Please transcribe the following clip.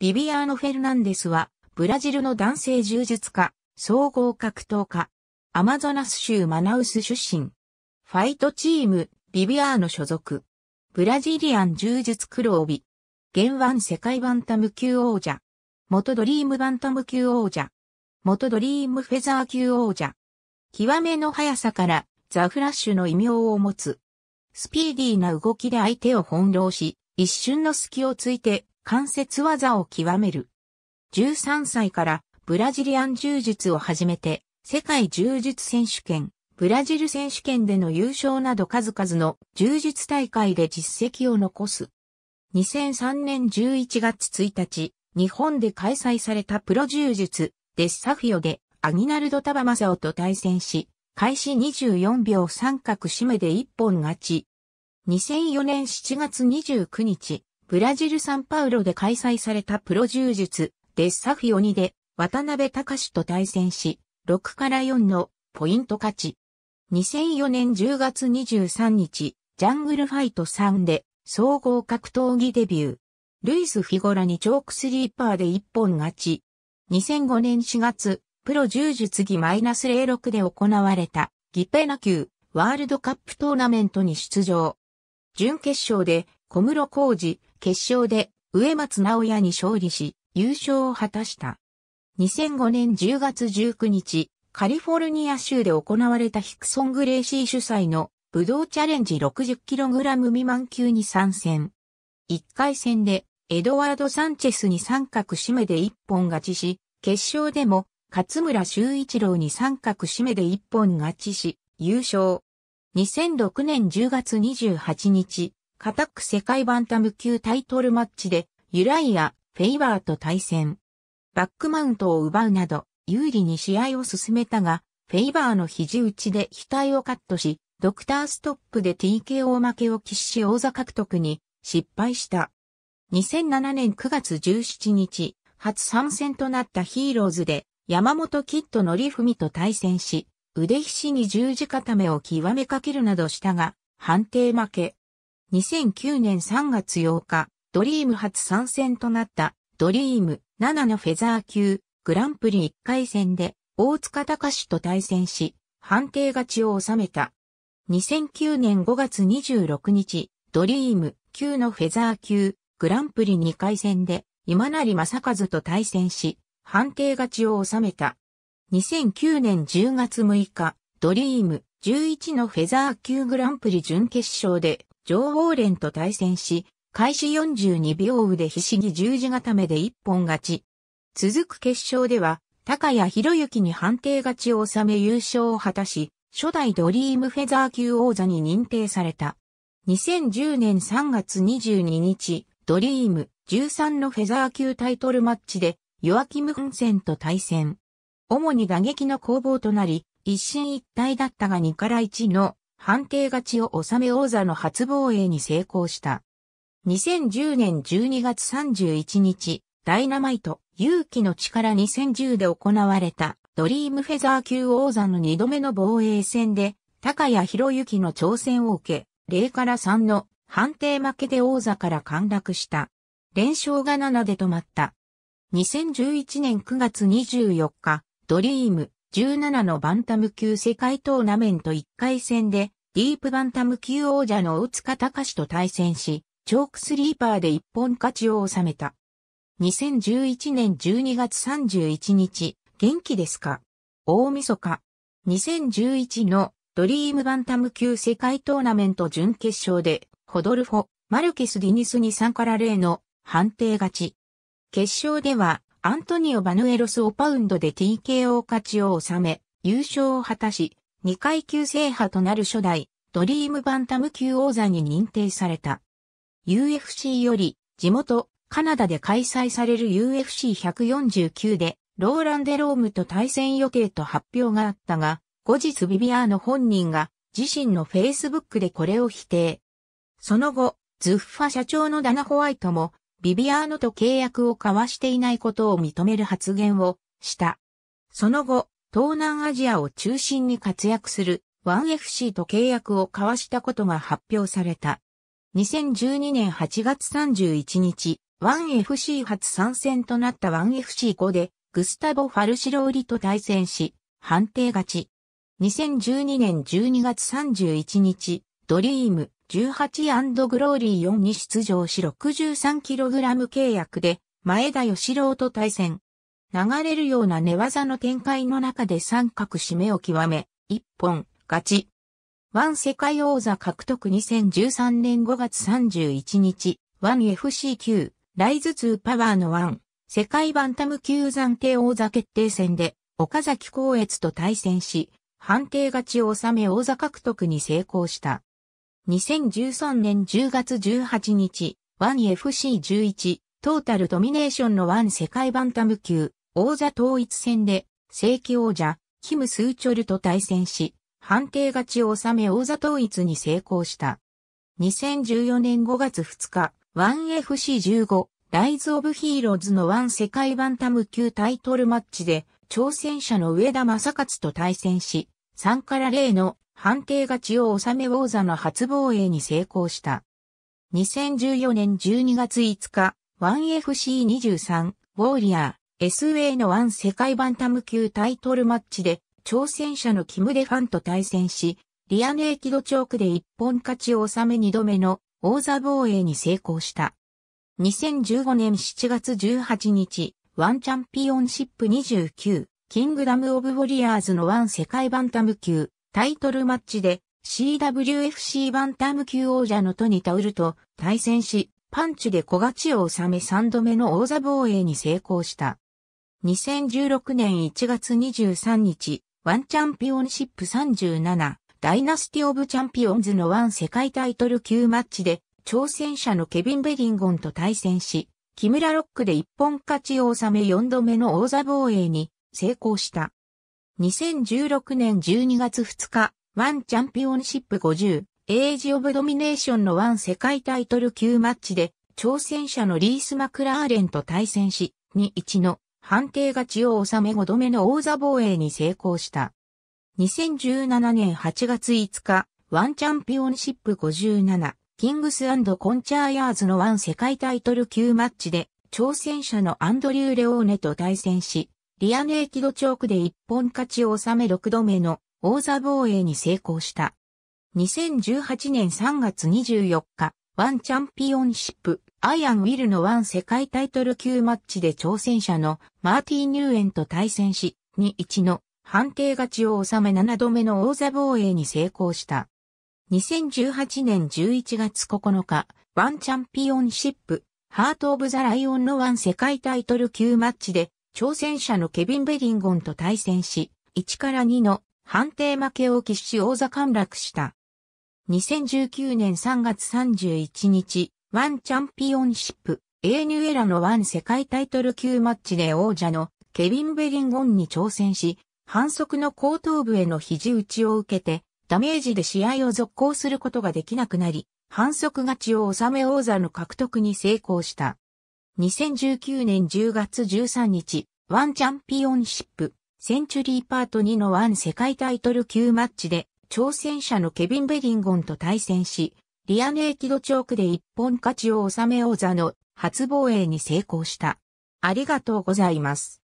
ビビアーノ・フェルナンデスは、ブラジルの男性柔術家、総合格闘家、アマゾナス州マナウス出身、ファイトチーム、ビビアーノ所属、ブラジリアン柔術黒帯、現腕世界バンタム級王者、元ドリームバンタム級王者、元ドリームフェザー級王者、極めの速さからザ・フラッシュの異名を持つ、スピーディーな動きで相手を翻弄し、一瞬の隙をついて関節技を極める。13歳からブラジリアン柔術を始めて、世界柔術選手権、ブラジル選手権での優勝など数々の柔術大会で実績を残す。2003年11月1日、日本で開催されたプロ柔術、デスサフィオでアギナルド・タバマサオと対戦し、開始24秒三角締めで一本勝ち。2004年7月29日、ブラジル・サンパウロで開催されたプロ柔術、デッサフィオニで渡辺隆と対戦し、6から4のポイント勝ち。2004年10月23日、ジャングルファイト3で総合格闘技デビュー。ルイス・フィゴラにチョークスリーパーで一本勝ち。2005年4月、プロ柔術技 -06 で行われたギペナ級ワールドカップトーナメントに出場。準決勝で小室浩二、決勝で植松直也に勝利し、優勝を果たした。2005年10月19日、カリフォルニア州で行われたヒクソン・グレイシー主催の武道チャレンジ 60kg 未満級に参戦。1回戦でエドワード・サンチェスに三角締めで一本勝ちし、決勝でも勝村修一郎に三角締めで一本勝ちし、優勝。2006年10月28日、カタック世界バンタム級タイトルマッチで、ユライア、フェイバーと対戦。バックマウントを奪うなど、有利に試合を進めたが、フェイバーの肘打ちで額をカットし、ドクターストップで TKO 負けを喫し王座獲得に失敗した。2007年9月17日、初参戦となったヒーローズで、山本キッドのりふみと対戦し、腕ひしに十字固めを極めかけるなどしたが、判定負け。2009年3月8日、ドリーム初参戦となったドリーム7のフェザー級グランプリ1回戦で大塚隆と対戦し、判定勝ちを収めた。2009年5月26日、ドリーム9のフェザー級グランプリ2回戦で今成正和と対戦し、判定勝ちを収めた。2009年10月6日、ドリーム11のフェザー級グランプリ準決勝で女王連と対戦し、開始42秒腕ひしぎ十字固めで一本勝ち。続く決勝では、高谷博之に判定勝ちを収め優勝を果たし、初代ドリームフェザー級王座に認定された。2010年3月22日、ドリーム13のフェザー級タイトルマッチで、ヨアキム・フンセンと対戦。主に打撃の攻防となり、一進一退だったが2から1の判定勝ちを収め王座の初防衛に成功した。2010年12月31日、ダイナマイト、勇気の力2010で行われた、ドリームフェザー級王座の2度目の防衛戦で、高谷博之の挑戦を受け、0から3の判定負けで王座から陥落した。連勝が7で止まった。2011年9月24日、ドリーム、17のバンタム級世界トーナメント1回戦で、ディープバンタム級王者の大塚隆と対戦し、チョークスリーパーで一本勝ちを収めた。2011年12月31日、元気ですか大晦日。2011のドリームバンタム級世界トーナメント準決勝で、ホドルフォ、マルケス・ディニスに3から0の判定勝ち。決勝では、アントニオ・バヌエロス・オパウンドで TKO 勝ちを収め、優勝を果たし、2階級制覇となる初代、ドリームバンタム級王座に認定された。UFC より、地元、カナダで開催される UFC149 で、ローランデロームと対戦予定と発表があったが、後日ビビアーノ本人が自身の Facebook でこれを否定。その後、ズッファ社長のダナ・ホワイトもビビアーノと契約を交わしていないことを認める発言をした。その後、東南アジアを中心に活躍する 1FC と契約を交わしたことが発表された。2012年8月31日、1FC 初参戦となった 1FC5 で、グスタボ・ファルシローリと対戦し、判定勝ち。2012年12月31日、ドリーム、18& グローリー4に出場し 63kg 契約で前田義郎と対戦。流れるような寝技の展開の中で三角締めを極め、一本、勝ち。ワン世界王座獲得2013年5月31日、ワン f c 級、ライズ2パワーのワン、世界バンタム級暫定王座決定戦で、岡崎光悦と対戦し、判定勝ちを収め王座獲得に成功した。2013年10月18日、ワン FC11、トータルドミネーションのワン世界バンタム級、王座統一戦で、正規王者、キム・スーチョルと対戦し、判定勝ちを収め王座統一に成功した。2014年5月2日、1FC15、ライズ・オブ・ヒーローズの1世界バンタム級タイトルマッチで、挑戦者の上田正勝と対戦し、3から0の判定勝ちを収め王座の初防衛に成功した。2014年12月5日、1FC23 ウォーリアー SA の1世界バンタム級タイトルマッチで挑戦者のキム・デファンと対戦し、リアネーキドチョークで一本勝ちを収め二度目の王座防衛に成功した。2015年7月18日、ワンチャンピオンシップ29、キングダム・オブ・ウォリアーズのワン世界バンタム級、タイトルマッチで CWFC バンタム級王者のトニタウルと対戦し、パンチで小勝ちを収め3度目の王座防衛に成功した。2016年1月23日、ワンチャンピオンシップ37、ダイナスティオブチャンピオンズのワン世界タイトル級マッチで、挑戦者のケビン・ベリンゴンと対戦し、木村ロックで一本勝ちを収め4度目の王座防衛に成功した。2016年12月2日、ワンチャンピオンシップ50、エイジ・オブ・ドミネーションのワン世界タイトル級マッチで、挑戦者のリース・マクラーレンと対戦し、2-1の判定勝ちを収め5度目の王座防衛に成功した。2017年8月5日、ワンチャンピオンシップ57、キングスコンチャーヤーズのワン世界タイトル級マッチで、挑戦者のアンドリュー・レオーネと対戦し、リアネーキドチョークで一本勝ちを収め6度目の王座防衛に成功した。2018年3月24日、ワンチャンピオンシップ、アイアンウィルのワン世界タイトル級マッチで挑戦者のマーティー・ニューエンと対戦し、2-1の判定勝ちを収め7度目の王座防衛に成功した。2018年11月9日、ワンチャンピオンシップ、ハート・オブ・ザ・ライオンのワン世界タイトル級マッチで挑戦者のケビン・ベリンゴンと対戦し、1から2の判定負けを喫し王座陥落した。2019年3月31日、ワンチャンピオンシップ、エーニュエラのワン世界タイトル級マッチで王者のケビン・ベリンゴンに挑戦し、反則の後頭部への肘打ちを受けて、ダメージで試合を続行することができなくなり、反則勝ちを収め王座の獲得に成功した。2019年10月13日、ワンチャンピオンシップ、センチュリーパート2のワン世界タイトル級マッチで、挑戦者のケビン・ベリンゴンと対戦し、リアネーキドチョークで一本勝ちを収め王座の初防衛に成功した。ありがとうございます。